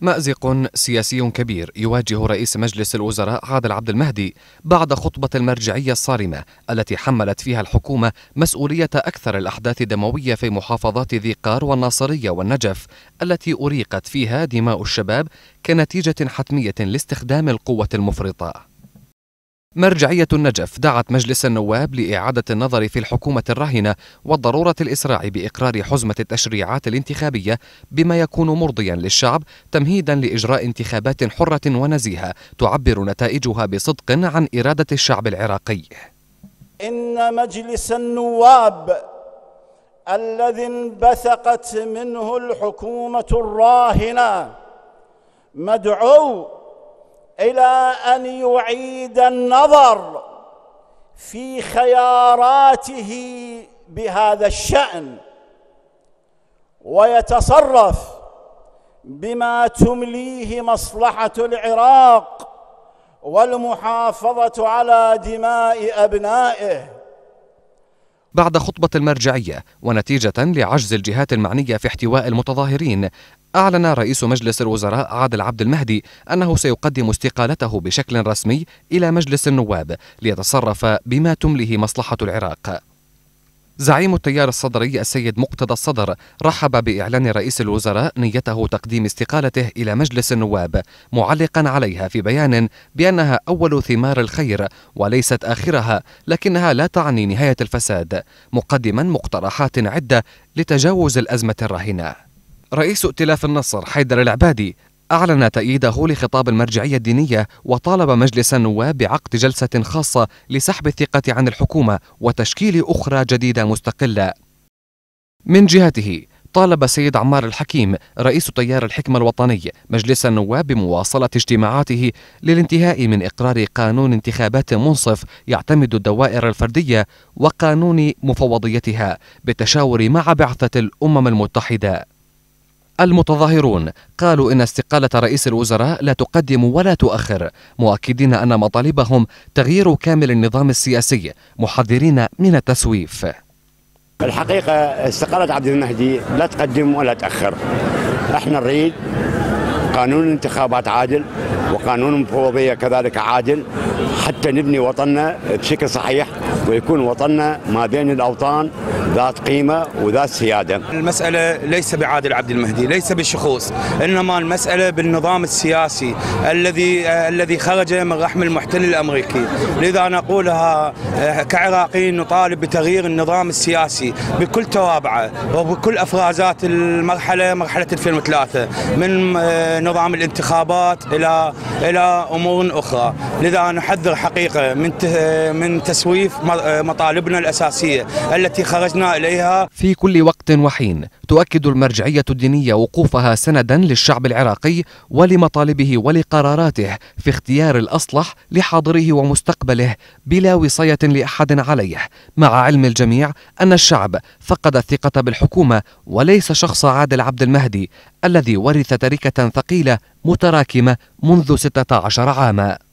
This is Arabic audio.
مأزق سياسي كبير يواجه رئيس مجلس الوزراء عادل عبد المهدي بعد خطبة المرجعية الصارمة التي حملت فيها الحكومة مسؤولية أكثر الأحداث دموية في محافظات ذي قار والناصرية والنجف التي أريقت فيها دماء الشباب كنتيجة حتمية لاستخدام القوة المفرطة مرجعية النجف دعت مجلس النواب لإعادة النظر في الحكومة الراهنة والضرورة الإسراع بإقرار حزمة التشريعات الانتخابية بما يكون مرضيا للشعب تمهيدا لإجراء انتخابات حرة ونزيهة تعبر نتائجها بصدق عن إرادة الشعب العراقي إن مجلس النواب الذي انبثقت منه الحكومة الراهنة مدعو الى ان يعيد النظر في خياراته بهذا الشان ويتصرف بما تمليه مصلحه العراق والمحافظه على دماء ابنائه بعد خطبة المرجعية ونتيجة لعجز الجهات المعنية في احتواء المتظاهرين أعلن رئيس مجلس الوزراء عادل عبد المهدي أنه سيقدم استقالته بشكل رسمي إلى مجلس النواب ليتصرف بما تمليه مصلحة العراق. زعيم التيار الصدري السيد مقتدى الصدر رحب بإعلان رئيس الوزراء نيته تقديم استقالته إلى مجلس النواب معلقا عليها في بيان بأنها أول ثمار الخير وليست آخرها لكنها لا تعني نهاية الفساد مقدما مقترحات عدة لتجاوز الأزمة الراهنة رئيس ائتلاف النصر حيدر العبادي أعلن تأييده لخطاب المرجعية الدينية وطالب مجلس النواب بعقد جلسة خاصة لسحب الثقة عن الحكومة وتشكيل أخرى جديدة مستقلة. من جهته طالب سيد عمار الحكيم رئيس تيار الحكمة الوطني مجلس النواب بمواصلة اجتماعاته للانتهاء من إقرار قانون انتخابات منصف يعتمد الدوائر الفردية وقانون مفوضيتها بالتشاور مع بعثة الأمم المتحدة المتظاهرون قالوا إن استقالة رئيس الوزراء لا تقدم ولا تؤخر مؤكدين أن مطالبهم تغيير كامل النظام السياسي محذرين من التسويف الحقيقة استقالة عبد المهدي لا تقدم ولا تأخر احنا نريد قانون انتخابات عادل وقانون مفوضية كذلك عادل حتى نبني وطننا بشكل صحيح ويكون وطننا ما بين الأوطان ذات قيمة وذات سيادة المسألة ليس بعادل عبد المهدي ليس بالشخوص إنما المسألة بالنظام السياسي الذي الذي خرج من رحم المحتل الأمريكي لذا نقولها آه، كعراقيين نطالب بتغيير النظام السياسي بكل توابعه وبكل أفرازات المرحلة مرحلة 2003 من آه، نظام الانتخابات إلى إلى أمور أخرى لذا نحذر حقيقة من آه، من تسويف مطالبنا الأساسية التي خرجنا إليها في كل وقت وحين تؤكد المرجعية الدينية وقوفها سندا للشعب العراقي ولمطالبه ولقراراته في اختيار الأصلح لحاضره ومستقبله بلا وصاية لأحد عليه مع علم الجميع أن الشعب فقد الثقة بالحكومة وليس شخص عادل عبد المهدي الذي ورث تركة ثقيلة متراكمة منذ 16 عاما